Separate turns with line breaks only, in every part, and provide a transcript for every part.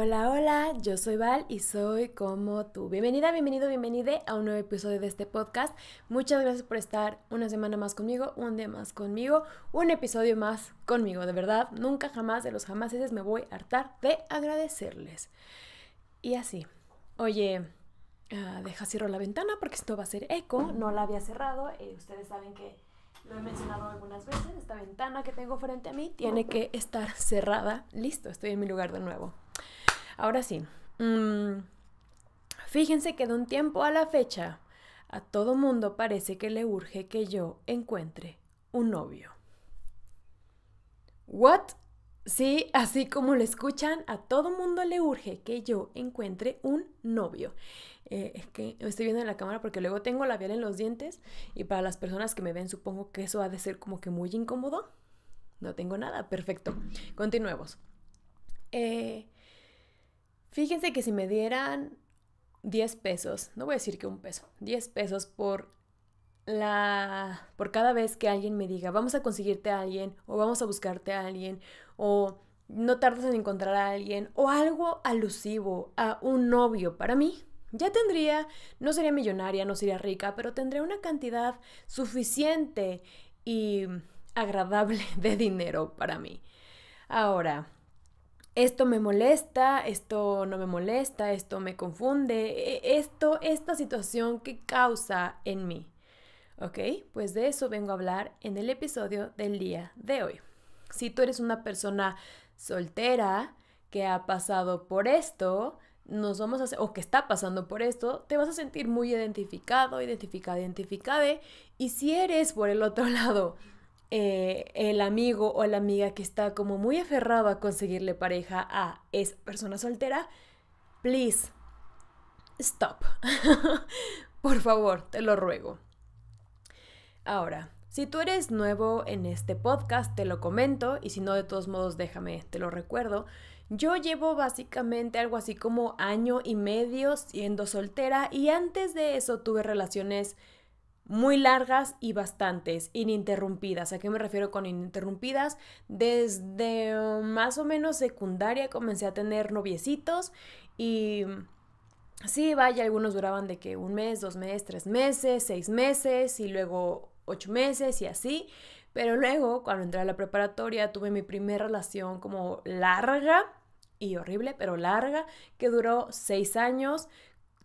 Hola, hola, yo soy Val y soy como tú. Bienvenida, bienvenido, bienvenida a un nuevo episodio de este podcast. Muchas gracias por estar una semana más conmigo, un día más conmigo, un episodio más conmigo. De verdad, nunca jamás de los jamáses me voy a hartar de agradecerles. Y así, oye, ah, deja cierro la ventana porque esto va a ser eco. No la había cerrado, eh, ustedes saben que lo he mencionado algunas veces, esta ventana que tengo frente a mí tiene que estar cerrada. Listo, estoy en mi lugar de nuevo. Ahora sí, mm, fíjense que de un tiempo a la fecha, a todo mundo parece que le urge que yo encuentre un novio. ¿What? Sí, así como lo escuchan, a todo mundo le urge que yo encuentre un novio. Eh, es que estoy viendo en la cámara porque luego tengo labial en los dientes y para las personas que me ven supongo que eso ha de ser como que muy incómodo. No tengo nada, perfecto. Continuemos. Eh, Fíjense que si me dieran 10 pesos, no voy a decir que un peso, 10 pesos por la por cada vez que alguien me diga, vamos a conseguirte a alguien o vamos a buscarte a alguien o no tardas en encontrar a alguien o algo alusivo a un novio para mí, ya tendría, no sería millonaria, no sería rica, pero tendría una cantidad suficiente y agradable de dinero para mí. Ahora, esto me molesta, esto no me molesta, esto me confunde, e, esto, esta situación que causa en mí. ¿Ok? Pues de eso vengo a hablar en el episodio del día de hoy. Si tú eres una persona soltera que ha pasado por esto, nos vamos a o que está pasando por esto, te vas a sentir muy identificado, identificada, identificada. Y si eres por el otro lado eh, el amigo o la amiga que está como muy aferrado a conseguirle pareja a esa persona soltera, please, stop. Por favor, te lo ruego. Ahora, si tú eres nuevo en este podcast, te lo comento y si no, de todos modos, déjame, te lo recuerdo. Yo llevo básicamente algo así como año y medio siendo soltera y antes de eso tuve relaciones muy largas y bastantes, ininterrumpidas. ¿A qué me refiero con ininterrumpidas? Desde mm, más o menos secundaria comencé a tener noviecitos y mm, sí, vaya, algunos duraban de que un mes, dos meses, tres meses, seis meses y luego ocho meses y así. Pero luego, cuando entré a la preparatoria, tuve mi primera relación como larga y horrible, pero larga, que duró seis años.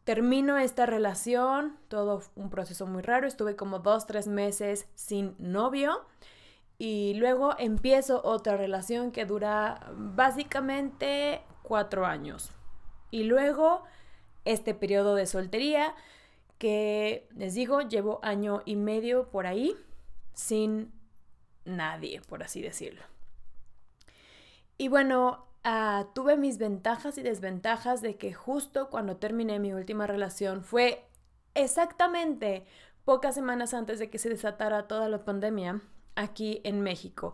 Termino esta relación, todo un proceso muy raro, estuve como dos, tres meses sin novio y luego empiezo otra relación que dura básicamente cuatro años. Y luego este periodo de soltería que les digo, llevo año y medio por ahí sin nadie, por así decirlo. Y bueno, Ah, tuve mis ventajas y desventajas de que justo cuando terminé mi última relación fue exactamente pocas semanas antes de que se desatara toda la pandemia aquí en México.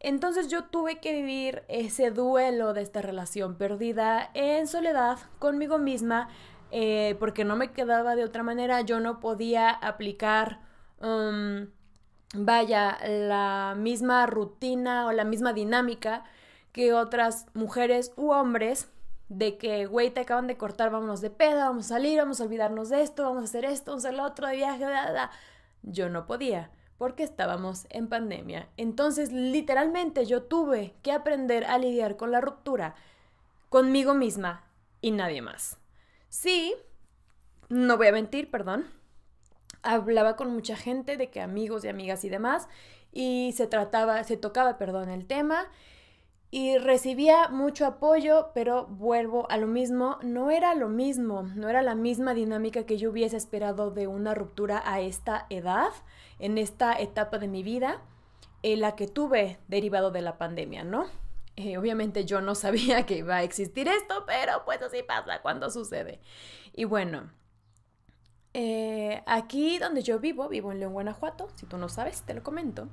Entonces yo tuve que vivir ese duelo de esta relación perdida en soledad conmigo misma eh, porque no me quedaba de otra manera, yo no podía aplicar, um, vaya, la misma rutina o la misma dinámica que otras mujeres u hombres de que, güey, te acaban de cortar, vámonos de peda, vamos a salir, vamos a olvidarnos de esto, vamos a hacer esto, vamos a hacer lo otro, de viaje, nada da. Yo no podía porque estábamos en pandemia. Entonces, literalmente yo tuve que aprender a lidiar con la ruptura conmigo misma y nadie más. Sí, no voy a mentir, perdón. Hablaba con mucha gente de que amigos y amigas y demás y se trataba, se tocaba, perdón, el tema y recibía mucho apoyo, pero vuelvo a lo mismo, no era lo mismo, no era la misma dinámica que yo hubiese esperado de una ruptura a esta edad, en esta etapa de mi vida, en la que tuve derivado de la pandemia, ¿no? Eh, obviamente yo no sabía que iba a existir esto, pero pues así pasa cuando sucede. Y bueno, eh, aquí donde yo vivo, vivo en León, Guanajuato, si tú no sabes, te lo comento.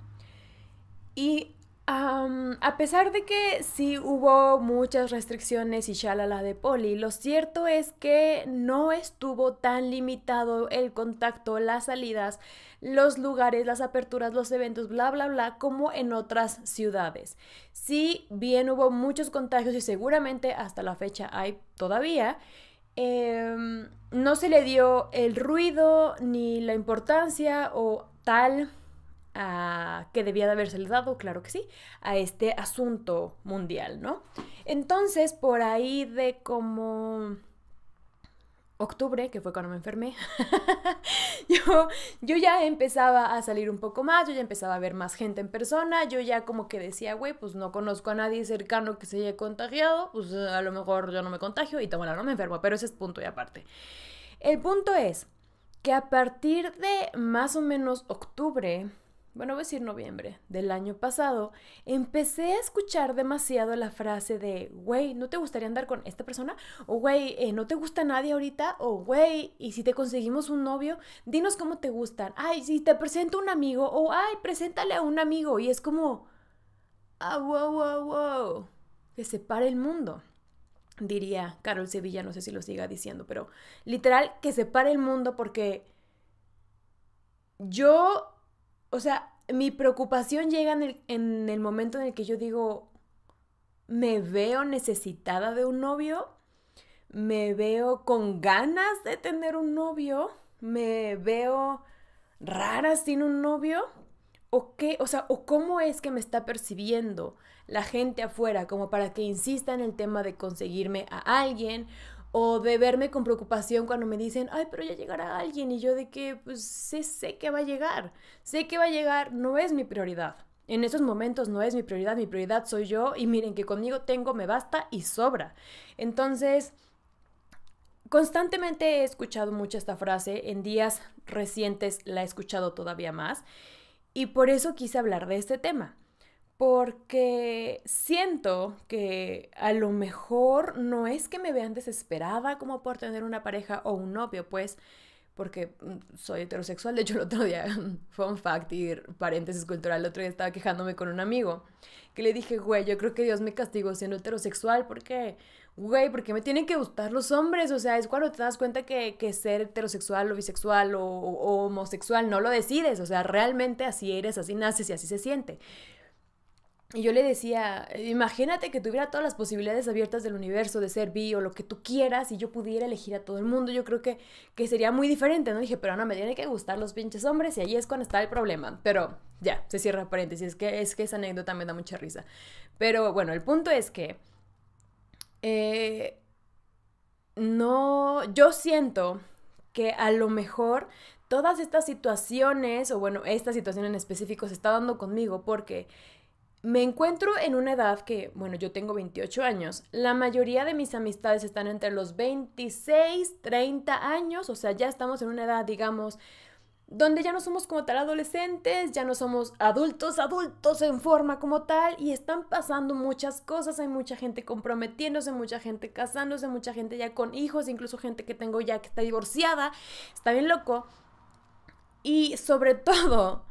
Y a pesar de que sí hubo muchas restricciones y la de poli, lo cierto es que no estuvo tan limitado el contacto, las salidas, los lugares, las aperturas, los eventos, bla, bla, bla, como en otras ciudades. Sí, bien hubo muchos contagios y seguramente hasta la fecha hay todavía. Em, no se le dio el ruido ni la importancia o tal que debía de haberse dado, claro que sí, a este asunto mundial, ¿no? Entonces, por ahí de como octubre, que fue cuando me enfermé, yo, yo ya empezaba a salir un poco más, yo ya empezaba a ver más gente en persona, yo ya como que decía, güey, pues no conozco a nadie cercano que se haya contagiado, pues a lo mejor yo no me contagio y la no me enfermo, pero ese es punto y aparte. El punto es que a partir de más o menos octubre, bueno, voy a decir noviembre del año pasado, empecé a escuchar demasiado la frase de, güey, ¿no te gustaría andar con esta persona? O, güey, eh, ¿no te gusta nadie ahorita? O, güey, ¿y si te conseguimos un novio? Dinos cómo te gustan. Ay, si te presento un amigo. O, ay, preséntale a un amigo. Y es como, ah, wow, wow, wow. Que se pare el mundo. Diría Carol Sevilla, no sé si lo siga diciendo, pero literal, que se pare el mundo porque yo o sea, mi preocupación llega en el, momento en el que yo digo, me veo necesitada de un novio, me veo con ganas de tener un novio, me veo rara sin un novio, o qué, o sea, o cómo es que me está percibiendo la gente afuera como para que insista en el tema de conseguirme a alguien o de verme con preocupación cuando me dicen, ay, pero ya llegará alguien y yo de que, pues sé, sé que va a llegar, sé que va a llegar, no es mi prioridad. En esos momentos no es mi prioridad, mi prioridad soy yo y miren que conmigo tengo, me basta y sobra. Entonces, constantemente he escuchado mucho esta frase, en días recientes la he escuchado todavía más y por eso quise hablar de este tema porque siento que a lo mejor no es que me vean desesperada como por tener una pareja o un novio, pues porque mm, soy heterosexual, de hecho el otro día, fun fact y paréntesis cultural, el otro día estaba quejándome con un amigo que le dije, güey, yo creo que Dios me castigó siendo heterosexual porque, güey, porque me tienen que gustar los hombres, o sea, es cuando te das cuenta que, ser heterosexual o bisexual o, homosexual no lo decides, o sea, realmente así eres, así naces y así se siente. Y yo le decía, imagínate que tuviera todas las posibilidades abiertas del universo, de ser bi o lo que tú quieras, y yo pudiera elegir a todo el mundo, yo creo que, sería muy diferente, ¿no? dije, pero no, me tienen que gustar los pinches hombres, y ahí es cuando está el problema. Pero ya, se cierra paréntesis, es que, es que esa anécdota me da mucha risa. Pero bueno, el punto es que... Eh, no, yo siento que a lo mejor todas estas situaciones, o bueno, esta situación en específico se está dando conmigo porque me encuentro en una edad que, bueno, yo tengo 28 años, la mayoría de mis amistades están entre los 26, 30 años, o sea, ya estamos en una edad, digamos, donde ya no somos como tal adolescentes, ya no somos adultos, adultos en forma como tal, y están pasando muchas cosas, hay mucha gente comprometiéndose, mucha gente casándose, mucha gente ya con hijos, incluso gente que tengo ya que está divorciada, está bien loco, y sobre todo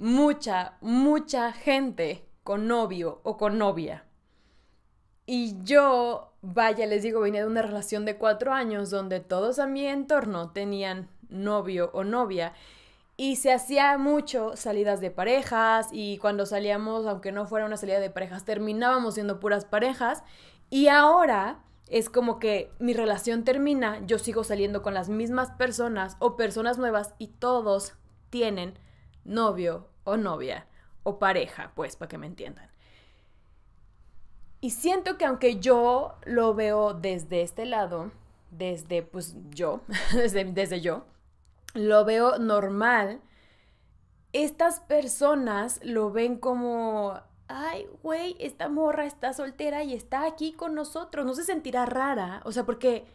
mucha, mucha gente con novio o con novia. Y yo, vaya, les digo, vine de una relación de cuatro años donde todos a mi entorno tenían novio o novia. Y se hacía mucho salidas de parejas y cuando salíamos, aunque no fuera una salida de parejas, terminábamos siendo puras parejas. Y ahora es como que mi relación termina, yo sigo saliendo con las mismas personas o personas nuevas y todos tienen novio o novia o pareja, pues, para que me entiendan. Y siento que aunque yo lo veo desde este lado, desde pues yo, desde, yo, lo veo normal, estas personas lo ven como, ay, güey, esta morra está soltera y está aquí con nosotros, no se sentirá rara, o sea, porque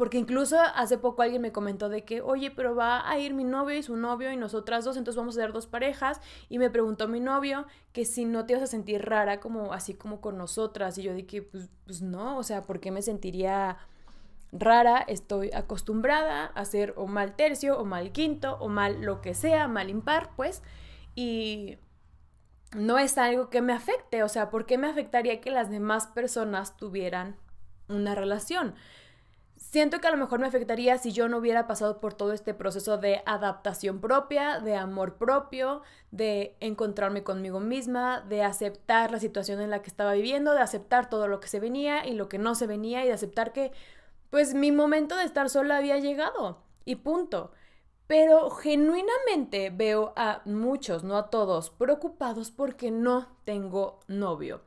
porque incluso hace poco alguien me comentó de que, oye, pero va a ir mi novio y su novio y nosotras dos, entonces vamos a ser dos parejas. Y me preguntó mi novio que si no te vas a sentir rara como así como con nosotras. Y yo dije, pues, pues no, o sea, ¿por qué me sentiría rara? Estoy acostumbrada a ser o mal tercio o mal quinto o mal lo que sea, mal impar, pues. Y no es algo que me afecte, o sea, ¿por qué me afectaría que las demás personas tuvieran una relación? Siento que a lo mejor me afectaría si yo no hubiera pasado por todo este proceso de adaptación propia, de amor propio, de encontrarme conmigo misma, de aceptar la situación en la que estaba viviendo, de aceptar todo lo que se venía y lo que no se venía y de aceptar que pues mi momento de estar sola había llegado y punto. Pero genuinamente veo a muchos, no a todos, preocupados porque no tengo novio.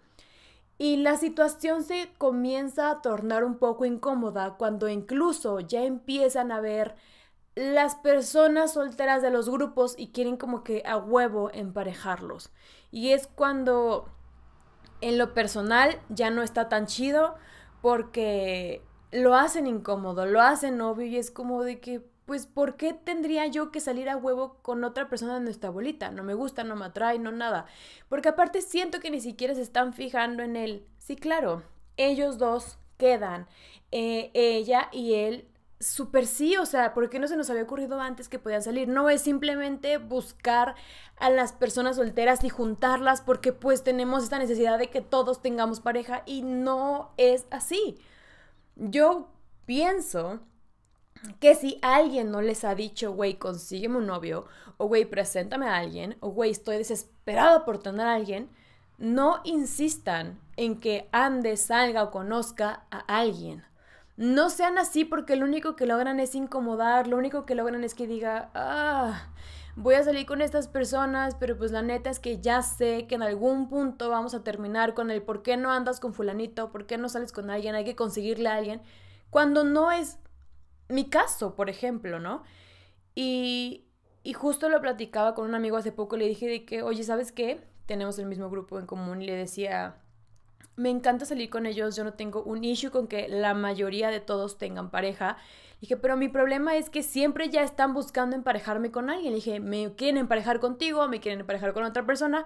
Y la situación se comienza a tornar un poco incómoda cuando incluso ya empiezan a ver las personas solteras de los grupos y quieren como que a huevo emparejarlos. Y es cuando en lo personal ya no está tan chido porque lo hacen incómodo, lo hacen obvio y es como de que pues ¿por qué tendría yo que salir a huevo con otra persona de nuestra abuelita? No me gusta, no me atrae, no nada. Porque aparte siento que ni siquiera se están fijando en él. Sí, claro, ellos dos quedan, eh, ella y él. Súper sí, o sea, ¿por qué no se nos había ocurrido antes que podían salir? No es simplemente buscar a las personas solteras y juntarlas porque pues tenemos esta necesidad de que todos tengamos pareja y no es así. Yo pienso que si alguien no les ha dicho, güey, consígueme un novio, o güey, preséntame a alguien, o güey, estoy desesperado por tener a alguien, no insistan en que ande, salga o conozca a alguien. No sean así porque lo único que logran es incomodar, lo único que logran es que diga, ah, voy a salir con estas personas, pero pues la neta es que ya sé que en algún punto vamos a terminar con el por qué no andas con fulanito, por qué no sales con alguien, hay que conseguirle a alguien, cuando no es mi caso, por ejemplo, ¿no? Y, y justo lo platicaba con un amigo hace poco, le dije de que, oye, ¿sabes qué? Tenemos el mismo grupo en común y le decía, me encanta salir con ellos, yo no tengo un issue con que la mayoría de todos tengan pareja. Dije, pero mi problema es que siempre ya están buscando emparejarme con alguien. Dije, me quieren emparejar contigo, me quieren emparejar con otra persona.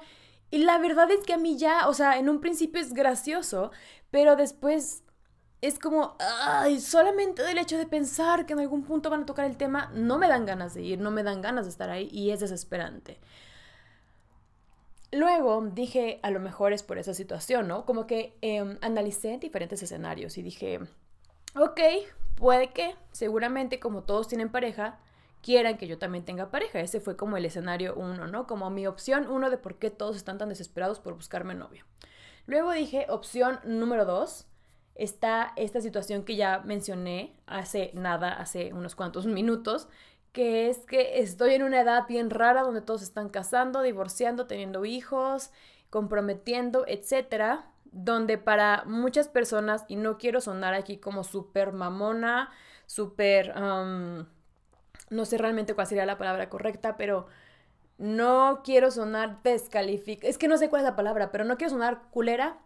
Y la verdad es que a mí ya, o sea, en un principio es gracioso, pero después es como, ay, solamente del hecho de pensar que en algún punto van a tocar el tema, no me dan ganas de ir, no me dan ganas de estar ahí y es desesperante. Luego dije, a lo mejor es por esa situación, ¿no? Como que em, analicé diferentes escenarios y dije, ok, puede que, seguramente como todos tienen pareja, quieran que yo también tenga pareja. Ese fue como el escenario uno, ¿no? Como mi opción uno de por qué todos están tan desesperados por buscarme novio. Luego dije, opción número dos, está esta situación que ya mencioné hace nada, hace unos cuantos minutos, que es que estoy en una edad bien rara donde todos están casando, divorciando, teniendo hijos, comprometiendo, etcétera, donde para muchas personas, y no quiero sonar aquí como súper mamona, súper, no sé realmente cuál sería la palabra correcta, pero no quiero sonar descalificada, es que no sé cuál es la palabra, pero no quiero sonar culera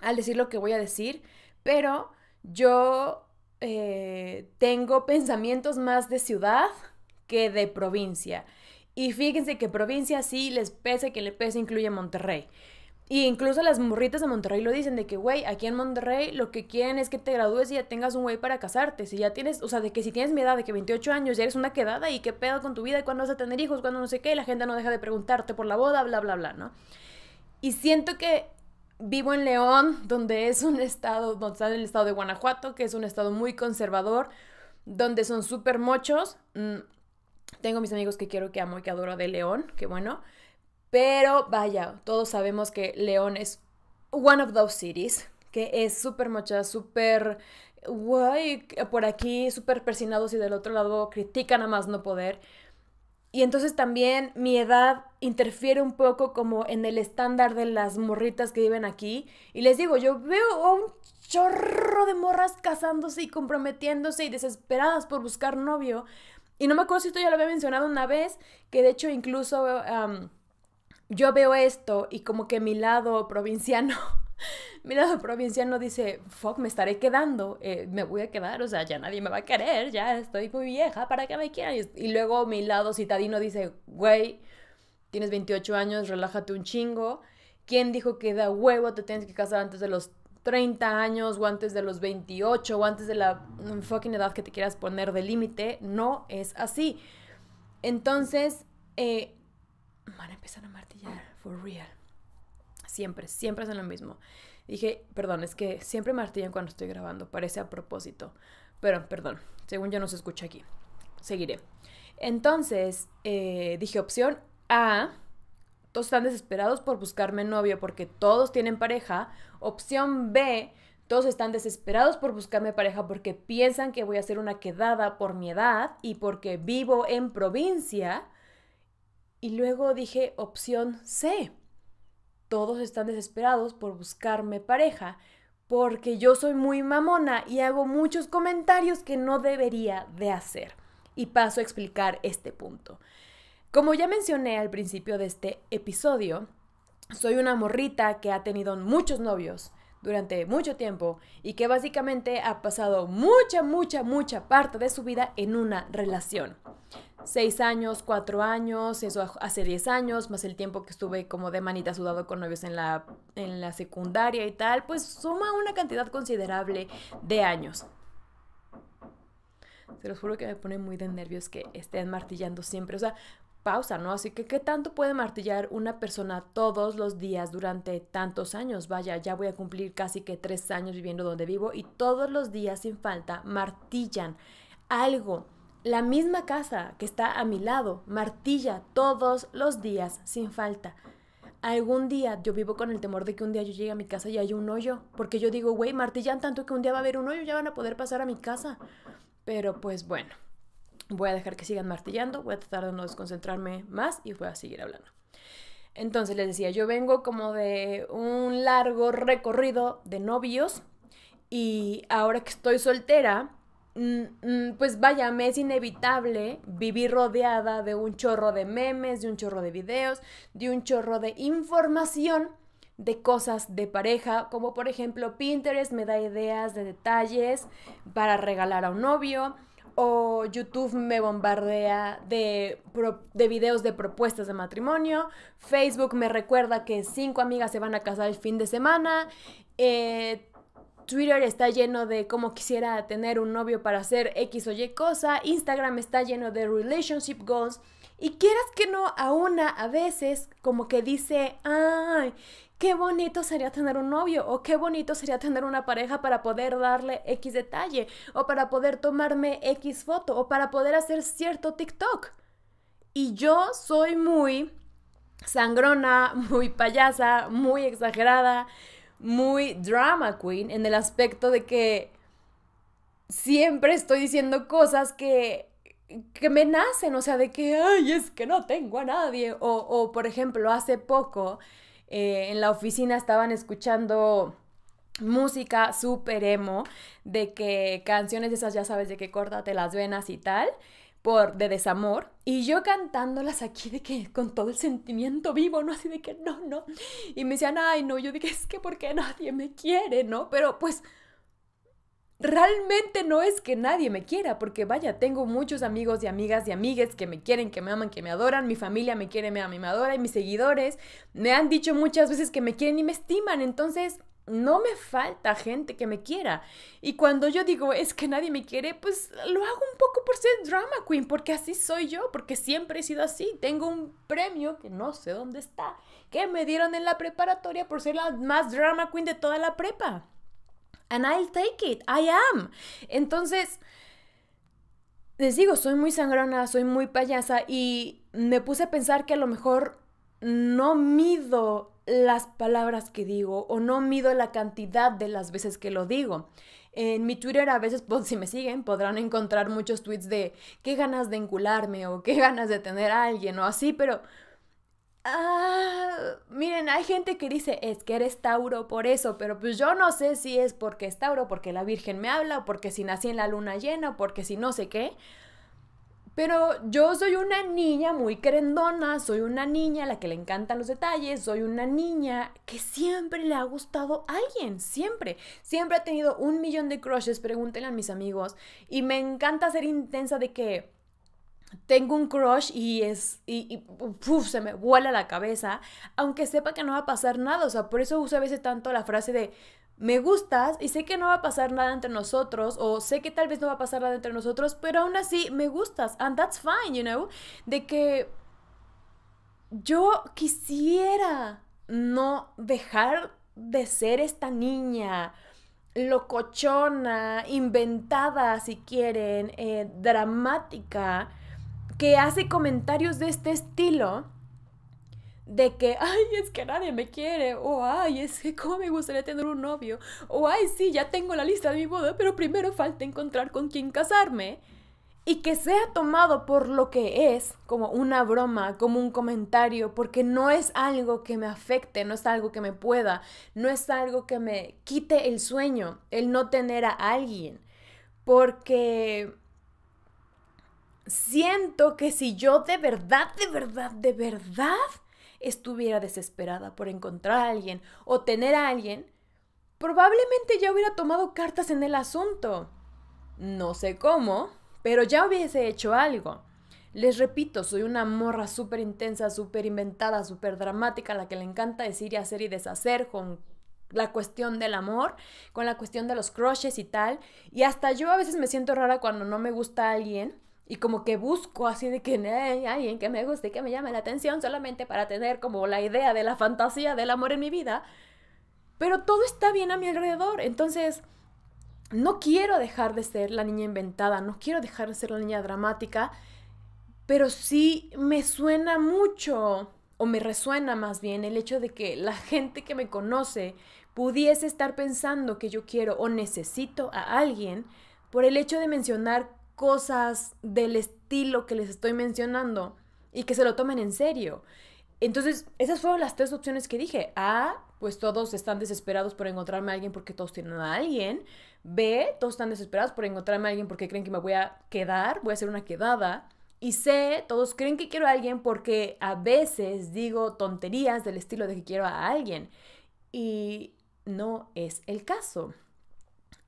al decir lo que voy a decir, pero yo eh, tengo pensamientos más de ciudad que de provincia. Y fíjense que provincia sí les pese que le pese incluye Monterrey. Y incluso las morritas de Monterrey lo dicen de que, güey, aquí en Monterrey lo que quieren es que te gradúes y ya tengas un güey para casarte. Si ya tienes, o sea, de que si tienes mi edad, de que 28 años, ya eres una quedada y qué pedo con tu vida y cuándo vas a tener hijos, cuándo no sé qué, y la gente no deja de preguntarte por la boda, bla, bla, bla, ¿no? Y siento que Vivo en León, donde es un estado, donde está el estado de Guanajuato, que es un estado muy conservador, donde son súper mochos. Mm, tengo mis amigos que quiero, que amo y que adoro de León, qué bueno. Pero vaya, todos sabemos que León es one of those cities, que es súper mocha, súper guay, por aquí súper persinados y del otro lado critican a más no poder. Y entonces también mi edad interfiere un poco como en el estándar de las morritas que viven aquí. Y les digo, yo veo un chorro de morras casándose y comprometiéndose y desesperadas por buscar novio. Y no me acuerdo si esto ya lo había mencionado una vez, que de hecho incluso yo veo esto y como que mi lado provinciano mi lado provinciano dice, fuck, me estaré quedando, eh, me voy a quedar, o sea, ya nadie me va a querer, ya estoy muy vieja, ¿para qué me quieran? Y, luego mi lado citadino dice, güey, tienes 28 años, relájate un chingo. ¿Quién dijo que da huevo te tienes que casar antes de los 30 años o antes de los 28 o antes de la fucking edad que te quieras poner de límite? No es así. Entonces, eh, van a empezar a martillar, for real siempre, siempre hacen lo mismo. Dije, perdón, es que siempre martillan cuando estoy grabando, parece a propósito. Pero, perdón, según yo no se escucha aquí. Seguiré. Entonces, eh, dije opción A, todos están desesperados por buscarme novio porque todos tienen pareja. Opción B, todos están desesperados por buscarme pareja porque piensan que voy a hacer una quedada por mi edad y porque vivo en provincia. Y luego dije opción C todos están desesperados por buscarme pareja, porque yo soy muy mamona y hago muchos comentarios que no debería de hacer. Y paso a explicar este punto. Como ya mencioné al principio de este episodio, soy una morrita que ha tenido muchos novios durante mucho tiempo y que básicamente ha pasado mucha, mucha, mucha parte de su vida en una relación seis años, cuatro años, eso hace diez años, más el tiempo que estuve como de manita sudado con novios en la, en la secundaria y tal, pues suma una cantidad considerable de años. Se los juro que me pone muy de nervios que estén martillando siempre. O sea, pausa, ¿no? Así que, ¿qué tanto puede martillar una persona todos los días durante tantos años? Vaya, ya voy a cumplir casi que tres años viviendo donde vivo y todos los días sin falta martillan algo la misma casa que está a mi lado martilla todos los días sin falta. Algún día yo vivo con el temor de que un día yo llegue a mi casa y haya un hoyo, porque yo digo, güey, martillan tanto que un día va a haber un hoyo, ya van a poder pasar a mi casa. Pero pues bueno, voy a dejar que sigan martillando, voy a tratar de no desconcentrarme más y voy a seguir hablando. Entonces les decía, yo vengo como de un largo recorrido de novios y ahora que estoy soltera, Mm, mm, pues vaya, me es inevitable vivir rodeada de un chorro de memes, de un chorro de videos, de un chorro de información de cosas de pareja, como por ejemplo Pinterest me da ideas de detalles para regalar a un novio, o YouTube me bombardea de, de videos de propuestas de matrimonio, Facebook me recuerda que cinco amigas se van a casar el fin de semana, eh, Twitter está lleno de cómo quisiera tener un novio para hacer X o Y cosa, Instagram está lleno de relationship goals. Y quieras que no, a una a veces como que dice, ay, qué bonito sería tener un novio o qué bonito sería tener una pareja para poder darle X detalle o para poder tomarme X foto o para poder hacer cierto TikTok. Y yo soy muy sangrona, muy payasa, muy exagerada, muy drama queen en el aspecto de que siempre estoy diciendo cosas que, que me nacen, o sea, de que, ay, es que no tengo a nadie. O, por ejemplo, hace poco eh, en la oficina estaban escuchando música super emo, de que canciones esas, ya sabes, de que córtate las venas y tal de desamor y yo cantándolas aquí de que con todo el sentimiento vivo, no así de que no, no. Y me decían, "Ay, no." Yo dije, "Es que porque nadie me quiere, ¿no?" Pero pues realmente no es que nadie me quiera, porque vaya, tengo muchos amigos y amigas y amigues que me quieren, que me aman, que me adoran, mi familia me quiere, me ama, me adora y mis seguidores me han dicho muchas veces que me quieren y me estiman, entonces no me falta gente que me quiera. Y cuando yo digo es que nadie me quiere, pues lo hago un poco por ser drama queen, porque así soy yo, porque siempre he sido así. Tengo un premio que no sé dónde está, que me dieron en la preparatoria por ser la más drama queen de toda la prepa. And I'll take it, I am. Entonces, les digo, soy muy sangrona, soy muy payasa y me puse a pensar que a lo mejor no mido las palabras que digo o no mido la cantidad de las veces que lo digo. En mi Twitter a veces, pues, si me siguen, podrán encontrar muchos tweets de qué ganas de encularme o qué ganas de tener a alguien o así, pero... Ah, miren, hay gente que dice, es que eres Tauro por eso, pero pues yo no sé si es porque es Tauro, porque la Virgen me habla, o porque si nací en la luna llena, o porque si no sé qué. Pero yo soy una niña muy querendona, soy una niña a la que le encantan los detalles, soy una niña que siempre le ha gustado a alguien, siempre. Siempre ha tenido un millón de crushes, pregúntenle a mis amigos. Y me encanta ser intensa de que tengo un crush y es y, se me vuela la cabeza, aunque sepa que no va a pasar nada, o sea, por eso uso a veces tanto la frase de me gustas y sé que no va a pasar nada entre nosotros o sé que tal vez no va a pasar nada entre nosotros, pero aún así me gustas and that's fine, you know, de que yo quisiera no dejar de ser esta niña locochona, inventada si quieren, eh, dramática, que hace comentarios de este estilo de que, ay, es que nadie me quiere, o ay, es que cómo me gustaría tener un novio, o ay, sí, ya tengo la lista de mi boda, pero primero falta encontrar con quién casarme, y que sea tomado por lo que es, como una broma, como un comentario, porque no es algo que me afecte, no es algo que me pueda, no es algo que me quite el sueño, el no tener a alguien, porque siento que si yo de verdad, de verdad, de verdad estuviera desesperada por encontrar a alguien o tener a alguien, probablemente ya hubiera tomado cartas en el asunto. No sé cómo, pero ya hubiese hecho algo. Les repito, soy una morra súper intensa, súper inventada, súper dramática, la que le encanta decir y hacer y deshacer con la cuestión del amor, con la cuestión de los crushes y tal. Y hasta yo a veces me siento rara cuando no me gusta alguien y como que busco así de que hay eh, alguien que me guste que me llame la atención solamente para tener como la idea de la fantasía del amor en mi vida. Pero todo está bien a mi alrededor. Entonces, no quiero dejar de ser la niña inventada, no quiero dejar de ser la niña dramática, pero sí me suena mucho, o me resuena más bien, el hecho de que la gente que me conoce pudiese estar pensando que yo quiero o necesito a alguien por el hecho de mencionar cosas del estilo que les estoy mencionando y que se lo tomen en serio. Entonces, esas fueron las tres opciones que dije. A, pues todos están desesperados por encontrarme a alguien porque todos tienen a alguien. B, todos están desesperados por encontrarme a alguien porque creen que me voy a quedar, voy a hacer una quedada. Y C, todos creen que quiero a alguien porque a veces digo tonterías del estilo de que quiero a alguien. Y no es el caso.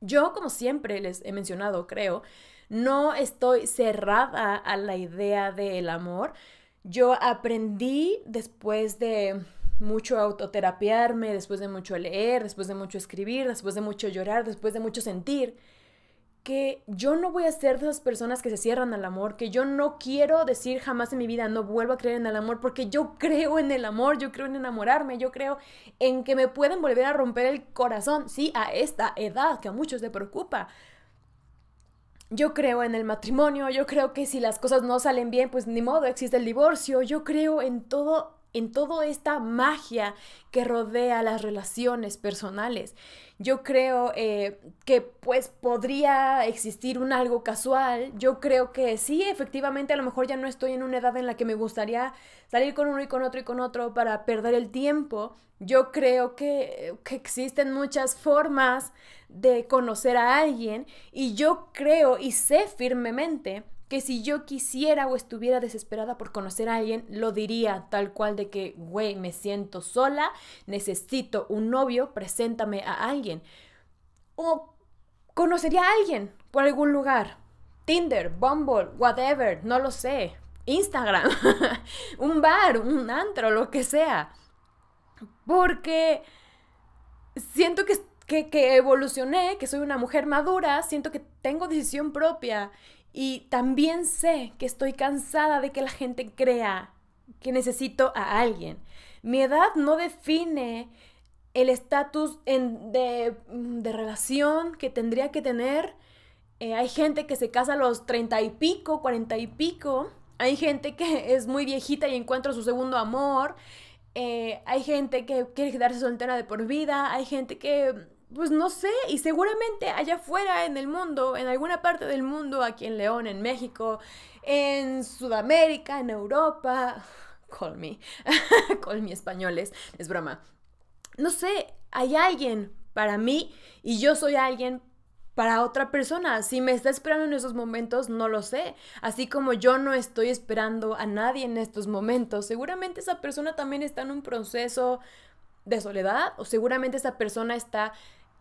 Yo, como siempre les he mencionado, creo, no estoy cerrada a la idea del amor. Yo aprendí después de mucho autoterapiarme, después de mucho leer, después de mucho escribir, después de mucho llorar, después de mucho sentir, que yo no voy a ser de esas personas que se cierran al amor, que yo no quiero decir jamás en mi vida no vuelvo a creer en el amor, porque yo creo en el amor, yo creo en enamorarme, yo creo en que me pueden volver a romper el corazón, sí, a esta edad que a muchos le preocupa, yo creo en el matrimonio, yo creo que si las cosas no salen bien, pues ni modo, existe el divorcio, yo creo en todo en toda esta magia que rodea las relaciones personales. Yo creo eh, que pues podría existir un algo casual. Yo creo que sí, efectivamente, a lo mejor ya no estoy en una edad en la que me gustaría salir con uno y con otro y con otro para perder el tiempo. Yo creo que, que existen muchas formas de conocer a alguien y yo creo y sé firmemente que si yo quisiera o estuviera desesperada por conocer a alguien, lo diría tal cual de que, güey, me siento sola, necesito un novio, preséntame a alguien. O conocería a alguien por algún lugar. Tinder, Bumble, whatever, no lo sé. Instagram, un bar, un antro, lo que sea. Porque siento que, que evolucioné, que soy una mujer madura, siento que tengo decisión propia y también sé que estoy cansada de que la gente crea que necesito a alguien. Mi edad no define el estatus de, mm, de, relación que tendría que tener. Eh, hay gente que se casa a los treinta y pico, cuarenta y pico. Hay gente que es muy viejita y encuentra su segundo amor. Eh, hay gente que quiere quedarse soltera de por vida. Hay gente que pues no sé, y seguramente allá afuera en el mundo, en alguna parte del mundo, aquí en León, en México, en Sudamérica, en Europa, call me, call me españoles, es broma. No sé, hay alguien para mí y yo soy alguien para otra persona. Si me está esperando en esos momentos, no lo sé. Así como yo no estoy esperando a nadie en estos momentos, seguramente esa persona también está en un proceso de soledad o seguramente esa persona está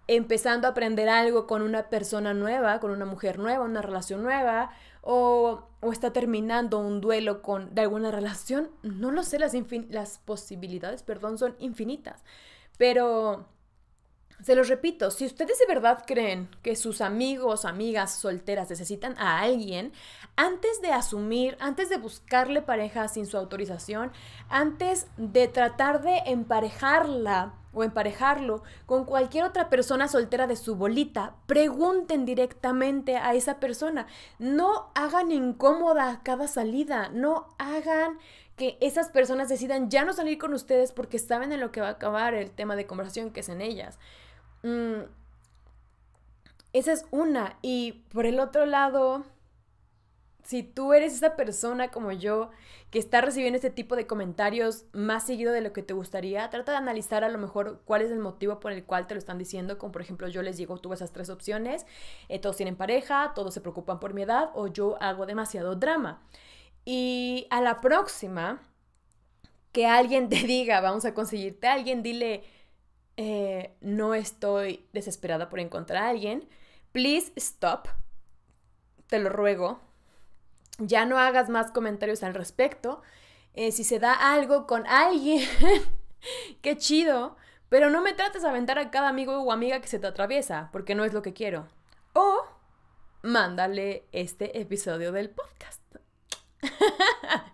empezando a aprender algo con una persona nueva, con una mujer nueva, una relación nueva, o, está terminando un duelo con, de alguna relación, no lo sé, las, las posibilidades, perdón, son infinitas. Pero se los repito, si ustedes de verdad creen que sus amigos, amigas solteras necesitan a alguien, antes de asumir, antes de buscarle pareja sin su autorización, antes de tratar de emparejarla o emparejarlo con cualquier otra persona soltera de su bolita, pregunten directamente a esa persona. No hagan incómoda cada salida, no hagan que esas personas decidan ya no salir con ustedes porque saben en lo que va a acabar el tema de conversación que es en ellas. Mm, esa es una. Y por el otro lado, si tú eres esa persona como yo que está recibiendo este tipo de comentarios más seguido de lo que te gustaría, trata de analizar a lo mejor cuál es el motivo por el cual te lo están diciendo, como por ejemplo yo les digo, tuve esas tres opciones, eh, todos tienen pareja, todos se preocupan por mi edad o yo hago demasiado drama. Y a la próxima que alguien te diga, vamos a conseguirte a alguien, dile, eh, no estoy desesperada por encontrar a alguien, please stop, te lo ruego, ya no hagas más comentarios al respecto. Eh, si se da algo con alguien, qué chido, pero no me trates a aventar a cada amigo o amiga que se te atraviesa, porque no es lo que quiero. O mándale este episodio del podcast.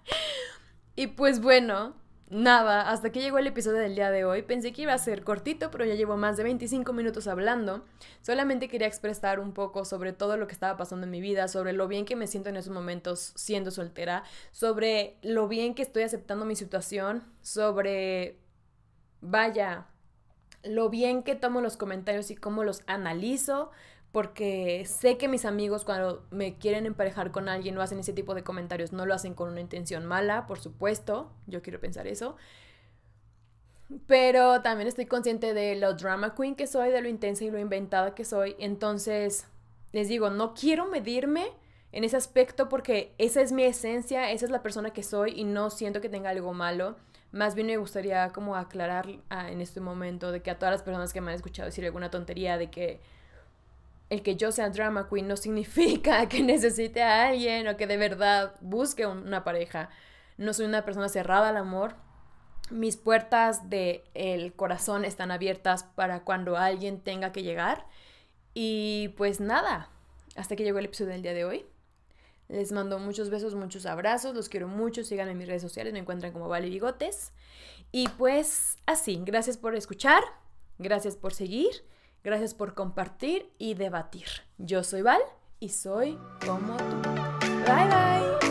y pues bueno, Nada, hasta que llegó el episodio del día de hoy. Pensé que iba a ser cortito, pero ya llevo más de 25 minutos hablando. Solamente quería expresar un poco sobre todo lo que estaba pasando en mi vida, sobre lo bien que me siento en esos momentos siendo soltera, sobre lo bien que estoy aceptando mi situación, sobre, vaya, lo bien que tomo los comentarios y cómo los analizo porque sé que mis amigos cuando me quieren emparejar con alguien no hacen ese tipo de comentarios, no lo hacen con una intención mala, por supuesto, yo quiero pensar eso. Pero también estoy consciente de lo drama queen que soy, de lo intensa y lo inventada que soy. Entonces, les digo, no quiero medirme en ese aspecto porque esa es mi esencia, esa es la persona que soy y no siento que tenga algo malo. Más bien me gustaría como aclarar ah, en este momento de que a todas las personas que me han escuchado decir alguna tontería de que el que yo sea drama queen no significa que necesite a alguien o que de verdad busque una pareja. No soy una persona cerrada al amor. Mis puertas del el corazón están abiertas para cuando alguien tenga que llegar. Y pues nada, hasta que llegó el episodio del día de hoy. Les mando muchos besos, muchos abrazos, los quiero mucho, síganme en mis redes sociales, me encuentran como Vale Bigotes. Y pues así, gracias por escuchar, gracias por seguir Gracias por compartir y debatir. Yo soy Val y soy como tú. Bye bye.